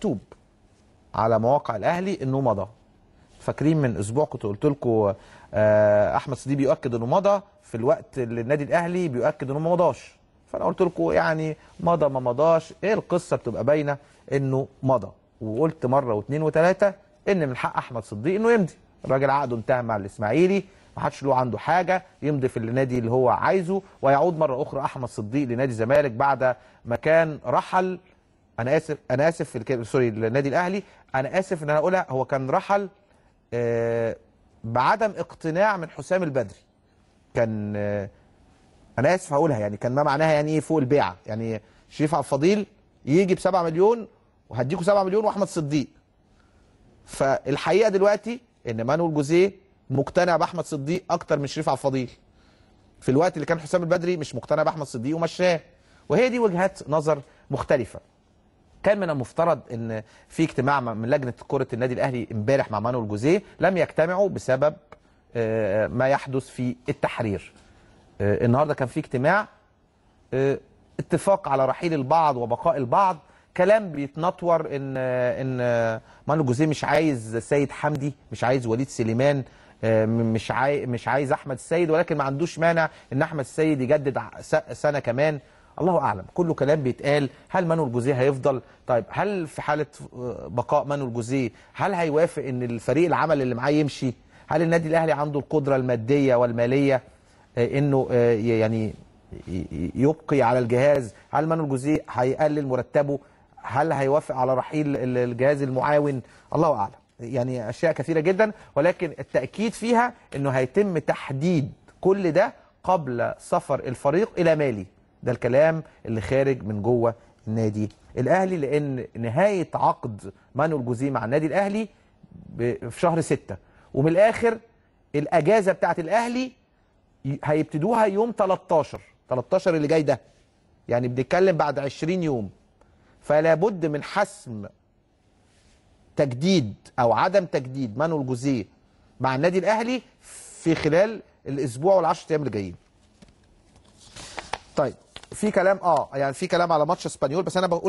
مكتوب على مواقع الاهلي انه مضى فاكرين من اسبوع كنت قلت لكم آه، احمد صديق بيؤكد انه مضى في الوقت اللي النادي الاهلي بيؤكد انه ما مضاش فانا قلت لكم يعني مضى ما مضاش ايه القصه بتبقى باينه انه مضى وقلت مره واثنين وثلاثه ان من حق احمد صديق انه يمضي الراجل عقده انتهى مع الاسماعيلي ما حدش له عنده حاجه يمضي في النادي اللي هو عايزه ويعود مره اخرى احمد صديق لنادي الزمالك بعد ما كان رحل انا اسف انا اسف الكلمه سوري النادي الاهلي انا اسف ان انا اقولها هو كان رحل آه، بعدم اقتناع من حسام البدري كان آه، انا اسف هقولها يعني كان ما معناها يعني ايه فوق البيعه يعني شريف عبد الفضيل يجي ب 7 مليون وهديكوا 7 مليون واحمد صديق فالحقيقه دلوقتي ان مانويل جوزيه مقتنع باحمد صديق اكتر من شريف عبد الفضيل في الوقت اللي كان حسام البدري مش مقتنع باحمد صديق ومشاه وهي دي وجهات نظر مختلفه كان من المفترض ان في اجتماع من لجنه كره النادي الاهلي امبارح مع مانويل جوزيه لم يجتمعوا بسبب آه، ما يحدث في التحرير آه، النهارده كان في اجتماع آه، اتفاق على رحيل البعض وبقاء البعض كلام بيتنطور ان ان مانويل جوزيه مش عايز سيد حمدي مش عايز وليد سليمان مش عايز مش عايز احمد السيد ولكن ما عندوش مانع ان احمد السيد يجدد سنه كمان الله أعلم كله كلام بيتقال هل مانو الجوزيه هيفضل طيب هل في حالة آه، بقاء مانو الجوزيه هل هيوافق أن الفريق العمل اللي معاه يمشي هل النادي الأهلي عنده القدرة المادية والمالية آه، أنه آه، يعني يبقي على الجهاز هل مانو الجوزيه هيقلل مرتبه هل هيوافق على رحيل الجهاز المعاون الله أعلم يعني أشياء كثيرة جدا ولكن التأكيد فيها أنه هيتم تحديد كل ده قبل سفر الفريق إلى مالي ده الكلام اللي خارج من جوه النادي الاهلي لان نهايه عقد مانويل جوزيه مع النادي الاهلي في شهر 6 ومن الاخر الاجازه بتاعه الاهلي هيبتدوها يوم 13 13 اللي جاي ده يعني بنتكلم بعد 20 يوم فلا بد من حسم تجديد او عدم تجديد مانويل جوزيه مع النادي الاهلي في خلال الاسبوع وال10 ايام اللي جايين طيب في كلام اه يعني في كلام على ماتش اسبانيول بس انا بقول